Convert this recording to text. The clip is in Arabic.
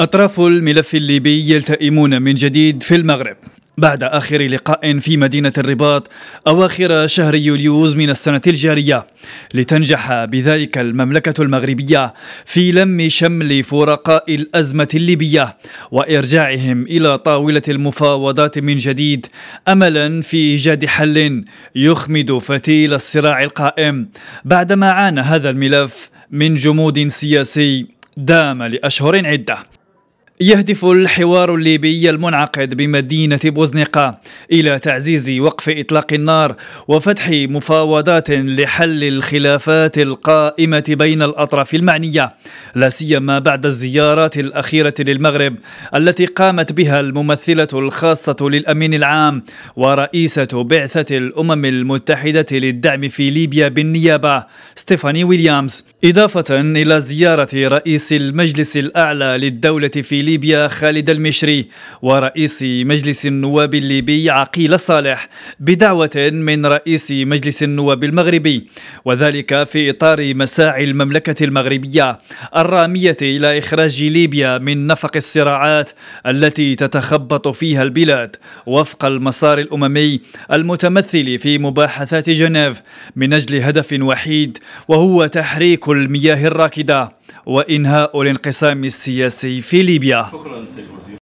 أطراف الملف الليبي يلتئمون من جديد في المغرب بعد آخر لقاء في مدينة الرباط أواخر شهر يوليوز من السنة الجارية لتنجح بذلك المملكة المغربية في لم شمل فرقاء الأزمة الليبية وإرجاعهم إلى طاولة المفاوضات من جديد أملا في إيجاد حل يخمد فتيل الصراع القائم بعدما عانى هذا الملف من جمود سياسي دام لأشهر عدة يهدف الحوار الليبي المنعقد بمدينة بوزنقة إلى تعزيز وقف إطلاق النار وفتح مفاوضات لحل الخلافات القائمة بين الأطراف المعنية لا سيما بعد الزيارات الأخيرة للمغرب التي قامت بها الممثلة الخاصة للأمين العام ورئيسة بعثة الأمم المتحدة للدعم في ليبيا بالنيابة ستيفاني ويليامز إضافة إلى زيارة رئيس المجلس الأعلى للدولة في ليبيا ليبيا خالد المشري ورئيس مجلس النواب الليبي عقيل صالح بدعوة من رئيس مجلس النواب المغربي وذلك في إطار مساعي المملكة المغربية الرامية إلى إخراج ليبيا من نفق الصراعات التي تتخبط فيها البلاد وفق المسار الأممي المتمثل في مباحثات جنيف من أجل هدف وحيد وهو تحريك المياه الراكده وإنهاء الانقسام السياسي في ليبيا شكرا